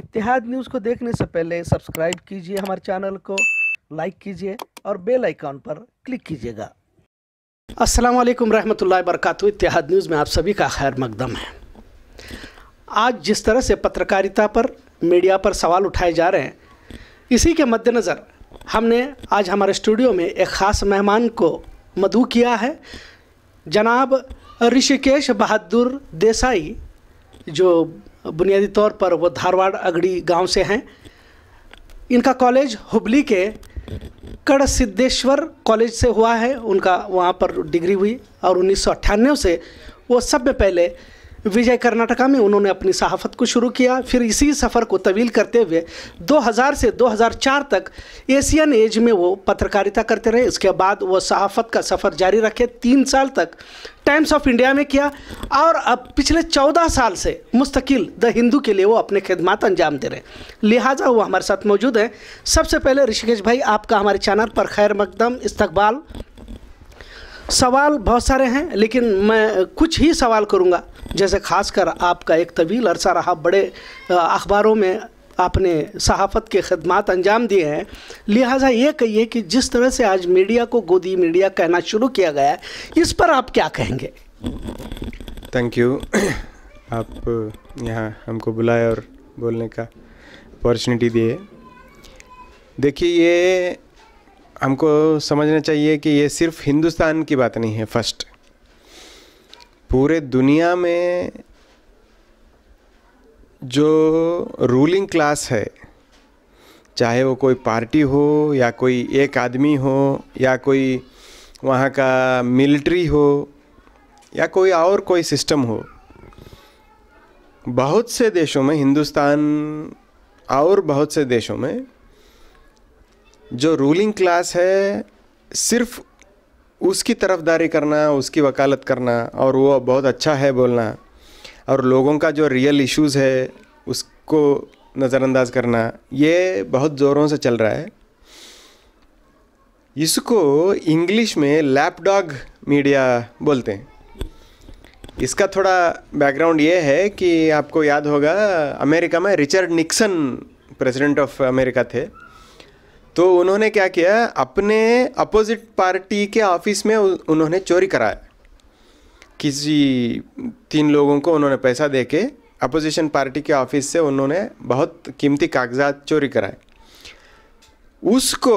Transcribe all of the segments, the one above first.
इतिहाद news को देखने से पहले सब्सक्राइब कीजिए हमारे चैनल को लाइक कीजिए और बेल आइकॉन पर क्लिक कीजिएगा अस्सलाम वालेकुम रहमतुल्लाहि वरकत इतिहाद न्यूज़ में आप सभी का खैर मकदम है आज जिस तरह से पत्रकारिता पर मीडिया पर सवाल उठाए जा रहे हैं इसी के मद्देनज़र हमने आज हमारे स्टूडियो में एक ख़ास मेहमान को मधु किया है जनाब ऋषिकेश बहादुर देसाई जो बुनियादी तौर पर वो धारवाड़ अगड़ी गांव से हैं इनका कॉलेज हुबली के कड़ सिद्धेश्वर कॉलेज से हुआ है उनका वहाँ पर डिग्री हुई और उन्नीस से वो सब में पहले विजय कर्नाटका में उन्होंने अपनी सहाफत को शुरू किया फिर इसी सफ़र को तवील करते हुए 2000 से 2004 तक एशियन एज में वो पत्रकारिता करते रहे इसके बाद वो सहाफत का सफ़र जारी रखे तीन साल तक टाइम्स ऑफ इंडिया में किया और अब पिछले चौदह साल से मुस्तकिल द हिंदू के लिए वो अपने खदमात अंजाम दे रहे लिहाजा वो हमारे साथ मौजूद हैं सबसे पहले ऋषिकेश भाई आपका हमारे चैनल पर खैर मकदम इस्तकबाल सवाल बहुत सारे हैं लेकिन मैं कुछ ही सवाल करूँगा जैसे खासकर आपका एक तवील अरसा रहा बड़े अखबारों में आपने सहाफ़त के खदमात अंजाम दिए हैं लिहाजा ये कहिए कि जिस तरह से आज मीडिया को गोदी मीडिया कहना शुरू किया गया है इस पर आप क्या कहेंगे थैंक यू आप यहाँ हमको बुलाए और बोलने का अपॉर्चुनिटी दिए देखिए ये हमको समझना चाहिए कि ये सिर्फ हिंदुस्तान की बात नहीं है फर्स्ट पूरे दुनिया में जो रूलिंग क्लास है चाहे वो कोई पार्टी हो या कोई एक आदमी हो या कोई वहाँ का मिलिट्री हो या कोई और कोई सिस्टम हो बहुत से देशों में हिंदुस्तान और बहुत से देशों में जो रूलिंग क्लास है सिर्फ उसकी तरफदारी करना उसकी वकालत करना और वो बहुत अच्छा है बोलना और लोगों का जो रियल इश्यूज़ है उसको नज़रअंदाज करना ये बहुत ज़ोरों से चल रहा है इसको इंग्लिश में लैपडॉग मीडिया बोलते हैं इसका थोड़ा बैकग्राउंड ये है कि आपको याद होगा अमेरिका में Richard Nixon president of America थे तो उन्होंने क्या किया अपने अपोजिट पार्टी के ऑफिस में उन्होंने चोरी कराया किसी तीन लोगों को उन्होंने पैसा दे के अपोजिशन पार्टी के ऑफिस से उन्होंने बहुत कीमती कागजात चोरी कराए उसको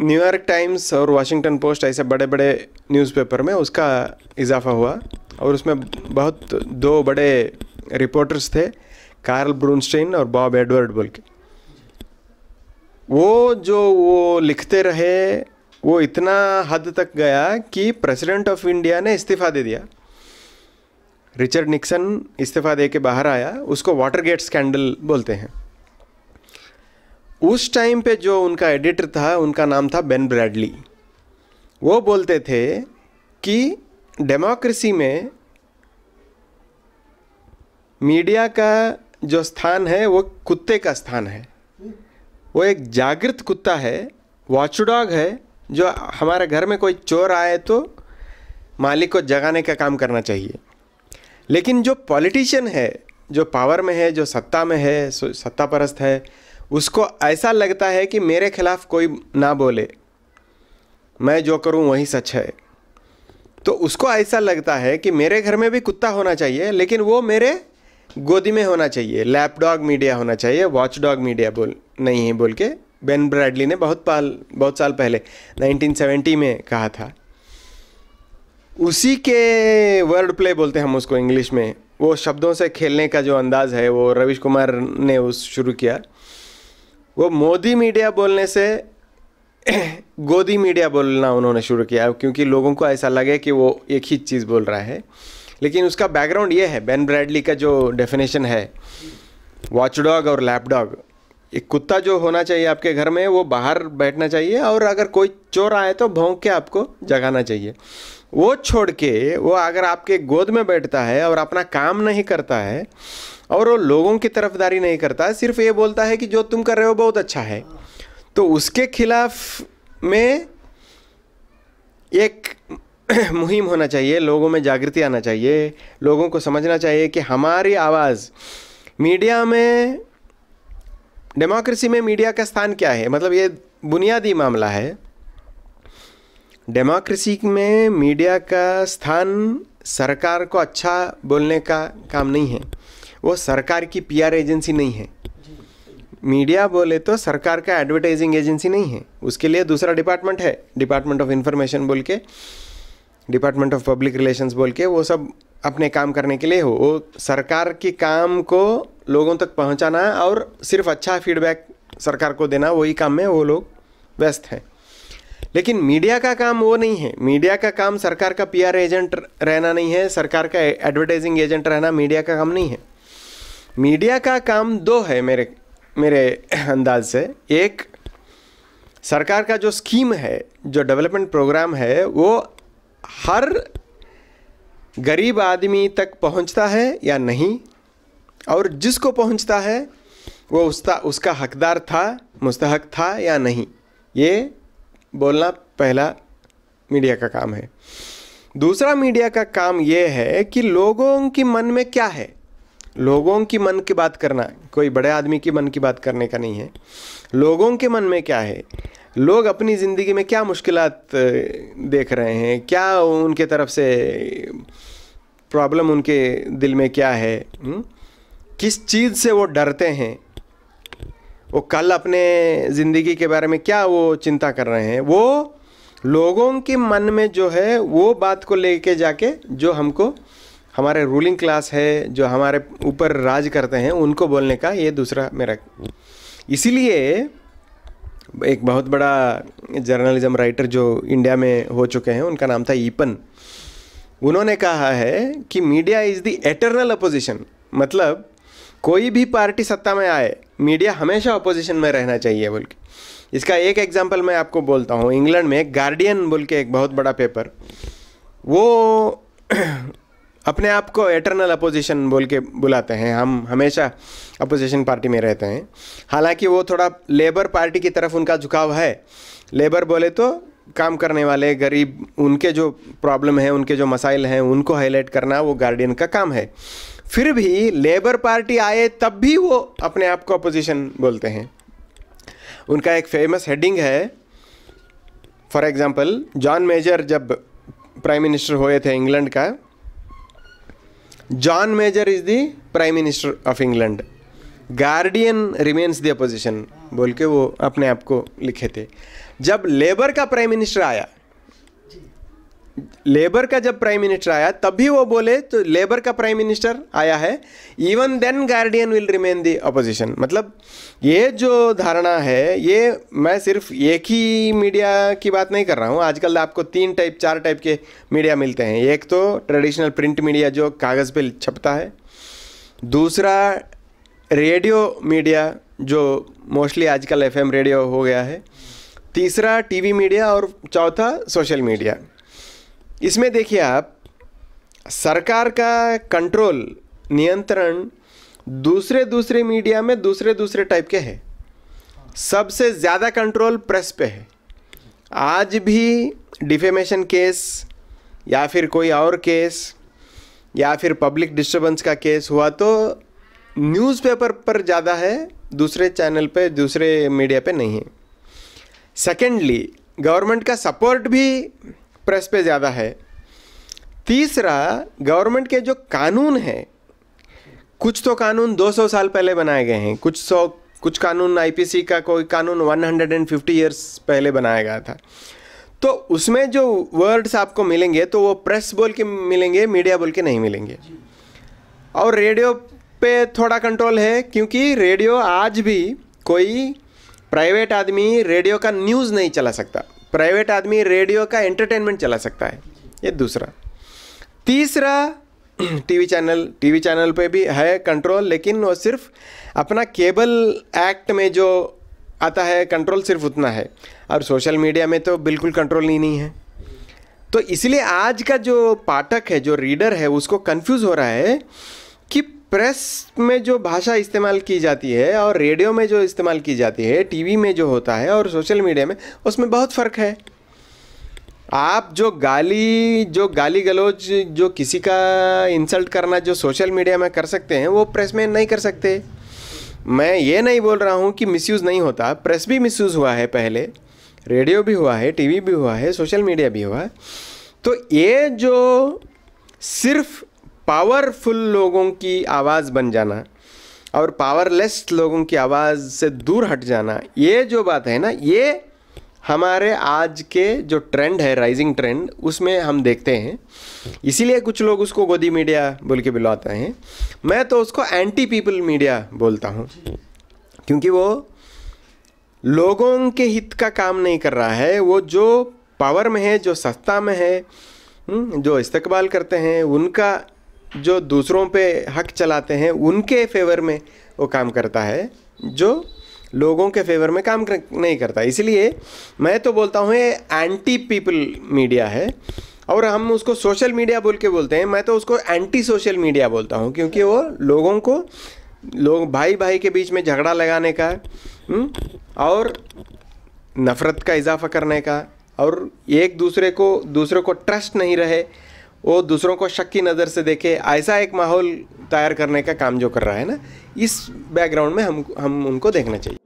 न्यूयॉर्क टाइम्स और वाशिंगटन पोस्ट ऐसे बड़े बड़े न्यूज़पेपर में उसका इजाफा हुआ और उसमें बहुत दो बड़े रिपोर्टर्स थे कार्ल ब्रूनस्टीन और बॉब एडवर्ड बोल के वो जो वो लिखते रहे वो इतना हद तक गया कि प्रेसिडेंट ऑफ इंडिया ने इस्तीफ़ा दे दिया रिचर्ड निक्सन इस्तीफ़ा दे के बाहर आया उसको वाटर गेट स्कैंडल बोलते हैं उस टाइम पे जो उनका एडिटर था उनका नाम था बेन ब्रैडली वो बोलते थे कि डेमोक्रेसी में मीडिया का जो स्थान है वो कुत्ते का स्थान है वो एक जागृत कुत्ता है वॉचडॉग है जो हमारे घर में कोई चोर आए तो मालिक को जगाने का काम करना चाहिए लेकिन जो पॉलिटिशियन है जो पावर में है जो सत्ता में है सत्ता परस्त है उसको ऐसा लगता है कि मेरे खिलाफ़ कोई ना बोले मैं जो करूं वही सच है तो उसको ऐसा लगता है कि मेरे घर में भी कुत्ता होना चाहिए लेकिन वो मेरे गोदी में होना चाहिए लैपडॉग मीडिया होना चाहिए वॉच डॉग मीडिया बोल नहीं है बोल के बेन ब्रैडली ने बहुत पाल बहुत साल पहले 1970 में कहा था उसी के वर्ड प्ले बोलते हैं हम उसको इंग्लिश में वो शब्दों से खेलने का जो अंदाज़ है वो रविश कुमार ने उस शुरू किया वो मोदी मीडिया बोलने से गोदी मीडिया बोलना उन्होंने शुरू किया क्योंकि लोगों को ऐसा लगे कि वो एक ही चीज़ बोल रहा है लेकिन उसका बैकग्राउंड ये है बेन ब्रैडली का जो डेफिनेशन है वॉच डॉग और लैप डॉग एक कुत्ता जो होना चाहिए आपके घर में वो बाहर बैठना चाहिए और अगर कोई चोर आए तो भोंक के आपको जगाना चाहिए वो छोड़ के वो अगर आपके गोद में बैठता है और अपना काम नहीं करता है और वो लोगों की तरफदारी नहीं करता सिर्फ ये बोलता है कि जो तुम कर रहे हो बहुत अच्छा है तो उसके खिलाफ में एक मुहिम होना चाहिए लोगों में जागृति आना चाहिए लोगों को समझना चाहिए कि हमारी आवाज़ मीडिया में डेमोक्रेसी में मीडिया का स्थान क्या है मतलब ये बुनियादी मामला है डेमोक्रेसी में मीडिया का स्थान सरकार को अच्छा बोलने का काम नहीं है वो सरकार की पीआर एजेंसी नहीं है मीडिया बोले तो सरकार का एडवर्टाइजिंग एजेंसी नहीं है उसके लिए दूसरा डिपार्टमेंट है डिपार्टमेंट ऑफ इंफॉर्मेशन बोल के डिपार्टमेंट ऑफ पब्लिक रिलेशंस बोल के वो सब अपने काम करने के लिए हो वो सरकार के काम को लोगों तक पहुंचाना और सिर्फ अच्छा फीडबैक सरकार को देना वही काम में वो लोग व्यस्त हैं लेकिन मीडिया का काम वो नहीं है मीडिया का काम सरकार का पीआर एजेंट रहना नहीं है सरकार का एडवर्टाइजिंग एजेंट रहना मीडिया का काम नहीं है मीडिया का काम दो है मेरे मेरे अंदाज से एक सरकार का जो स्कीम है जो डेवलपमेंट प्रोग्राम है वो हर गरीब आदमी तक पहुंचता है या नहीं और जिसको पहुंचता है वो उसका उसका हकदार था मुस्तहक था या नहीं ये बोलना पहला मीडिया का काम है दूसरा मीडिया का काम ये है कि लोगों की मन में क्या है लोगों की मन की बात करना कोई बड़े आदमी की मन की बात करने का नहीं है लोगों के मन में क्या है लोग अपनी ज़िंदगी में क्या मुश्किल देख रहे हैं क्या उनके तरफ से प्रॉब्लम उनके दिल में क्या है हम्म? किस चीज़ से वो डरते हैं वो कल अपने ज़िंदगी के बारे में क्या वो चिंता कर रहे हैं वो लोगों के मन में जो है वो बात को लेके जाके जो हमको हमारे रूलिंग क्लास है जो हमारे ऊपर राज करते हैं उनको बोलने का ये दूसरा मेरा इसीलिए एक बहुत बड़ा जर्नलिज्म राइटर जो इंडिया में हो चुके हैं उनका नाम था ईपन उन्होंने कहा है कि media is the eternal opposition मतलब कोई भी पार्टी सत्ता में आए मीडिया हमेशा अपोजिशन में रहना चाहिए बोल के इसका एक एग्जाम्पल मैं आपको बोलता हूँ इंग्लैंड में गार्डियन बोल के एक बहुत बड़ा पेपर वो अपने आप को एटर्नल अपोजिशन बोल के बुलाते हैं हम हमेशा अपोजिशन पार्टी में रहते हैं हालांकि वो थोड़ा लेबर पार्टी की तरफ उनका झुकाव है लेबर बोले तो काम करने वाले गरीब उनके जो प्रॉब्लम है उनके जो मसाइल हैं उनको हाईलाइट करना वो गार्डियन का काम है फिर भी लेबर पार्टी आए तब भी वो अपने आप को अपोजिशन बोलते हैं उनका एक फेमस हेडिंग है फॉर एग्ज़ाम्पल जॉन मेजर जब प्राइम मिनिस्टर हुए थे इंग्लैंड का John Major is the Prime Minister of England. Guardian remains the opposition बोल के वो अपने आप को लिखे थे जब लेबर का प्राइम मिनिस्टर आया लेबर का जब प्राइम मिनिस्टर आया तब भी वो बोले तो लेबर का प्राइम मिनिस्टर आया है even then Guardian will remain the opposition मतलब ये जो धारणा है ये मैं सिर्फ एक ही मीडिया की बात नहीं कर रहा हूँ आजकल आपको तीन टाइप चार टाइप के मीडिया मिलते हैं एक तो ट्रेडिशनल प्रिंट मीडिया जो कागज़ पे छपता है दूसरा रेडियो मीडिया जो मोस्टली आजकल एफएम रेडियो हो गया है तीसरा टीवी मीडिया और चौथा सोशल मीडिया इसमें देखिए आप सरकार का कंट्रोल नियंत्रण दूसरे दूसरे मीडिया में दूसरे दूसरे टाइप के हैं सबसे ज़्यादा कंट्रोल प्रेस पे है आज भी डिफेमेशन केस या फिर कोई और केस या फिर पब्लिक डिस्टरबेंस का केस हुआ तो न्यूज़पेपर पर ज़्यादा है दूसरे चैनल पे दूसरे मीडिया पे नहीं है सेकेंडली गवर्नमेंट का सपोर्ट भी प्रेस पे ज़्यादा है तीसरा गवर्नमेंट के जो कानून हैं कुछ तो कानून 200 साल पहले बनाए गए हैं कुछ सौ कुछ कानून आईपीसी का कोई कानून 150 इयर्स पहले बनाया गया था तो उसमें जो वर्ड्स आपको मिलेंगे तो वो प्रेस बोल के मिलेंगे मीडिया बोल के नहीं मिलेंगे और रेडियो पे थोड़ा कंट्रोल है क्योंकि रेडियो आज भी कोई प्राइवेट आदमी रेडियो का न्यूज़ नहीं चला सकता प्राइवेट आदमी रेडियो का एंटरटेनमेंट चला सकता है ये दूसरा तीसरा टीवी चैनल टीवी चैनल पे भी है कंट्रोल लेकिन वो सिर्फ अपना केबल एक्ट में जो आता है कंट्रोल सिर्फ उतना है और सोशल मीडिया में तो बिल्कुल कंट्रोल ही नहीं है तो इसलिए आज का जो पाठक है जो रीडर है उसको कंफ्यूज हो रहा है कि प्रेस में जो भाषा इस्तेमाल की जाती है और रेडियो में जो इस्तेमाल की जाती है टीवी में जो होता है और सोशल मीडिया में उसमें बहुत फ़र्क है आप जो गाली जो गाली गलौज जो किसी का इंसल्ट करना जो सोशल मीडिया में कर सकते हैं वो प्रेस में नहीं कर सकते मैं ये नहीं बोल रहा हूँ कि मिसयूज़ नहीं होता प्रेस भी मिसयूज़ हुआ है पहले रेडियो भी हुआ है टीवी भी हुआ है सोशल मीडिया भी हुआ है तो ये जो सिर्फ पावरफुल लोगों की आवाज़ बन जाना और पावरलेस लोगों की आवाज़ से दूर हट जाना ये जो बात है ना ये हमारे आज के जो ट्रेंड है राइजिंग ट्रेंड उसमें हम देखते हैं इसीलिए कुछ लोग उसको गोदी मीडिया बोल के बुलाते हैं मैं तो उसको एंटी पीपल मीडिया बोलता हूँ क्योंकि वो लोगों के हित का काम नहीं कर रहा है वो जो पावर में है जो सस्ता में है हम्म, जो इस्तकबाल करते हैं उनका जो दूसरों पे हक चलाते हैं उनके फेवर में वो काम करता है जो लोगों के फेवर में काम कर, नहीं करता इसलिए मैं तो बोलता हूँ ये एंटी पीपल मीडिया है और हम उसको सोशल मीडिया बोल के बोलते हैं मैं तो उसको एंटी सोशल मीडिया बोलता हूँ क्योंकि वो लोगों को लोग भाई भाई के बीच में झगड़ा लगाने का हम्म, और नफ़रत का इजाफा करने का और एक दूसरे को दूसरे को ट्रस्ट नहीं रहे वो दूसरों को शक की नज़र से देखे ऐसा एक माहौल तैयार करने का काम जो कर रहा है ना इस बैकग्राउंड में हम हम उनको देखना चाहिए